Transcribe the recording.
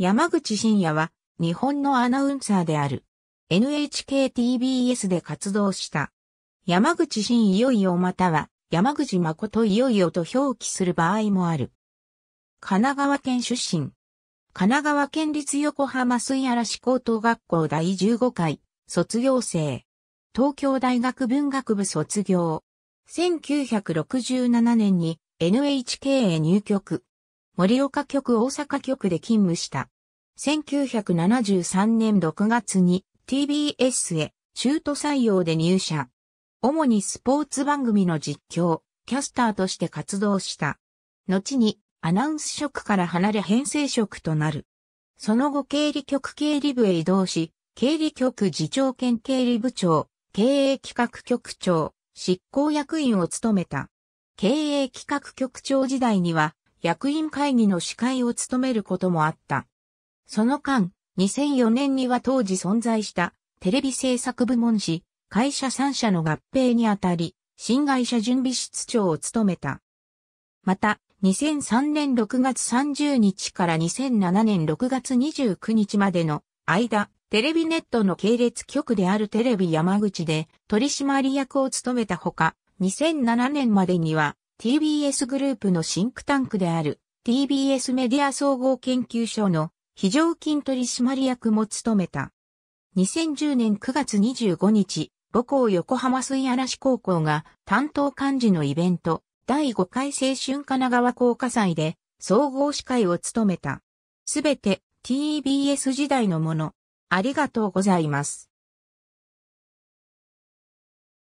山口真也は日本のアナウンサーである。NHKTBS で活動した。山口真いよいよまたは山口誠いよいよと表記する場合もある。神奈川県出身。神奈川県立横浜水嵐高等学校第15回卒業生。東京大学文学部卒業。1967年に NHK へ入局。盛岡局大阪局で勤務した。1973年6月に TBS へ中途採用で入社。主にスポーツ番組の実況、キャスターとして活動した。後にアナウンス職から離れ編成職となる。その後経理局経理部へ移動し、経理局次長兼経理部長、経営企画局長、執行役員を務めた。経営企画局長時代には、役員会議の司会を務めることもあった。その間、2004年には当時存在したテレビ制作部門誌、会社3社の合併にあたり、新会社準備室長を務めた。また、2003年6月30日から2007年6月29日までの間、テレビネットの系列局であるテレビ山口で取締役を務めたほか、2007年までには TBS グループのシンクタンクである TBS メディア総合研究所の非常勤取締役も務めた。2010年9月25日、母校横浜水嵐高校が担当幹事のイベント第5回青春神奈川高架祭で総合司会を務めた。すべて TBS 時代のもの。ありがとうございます。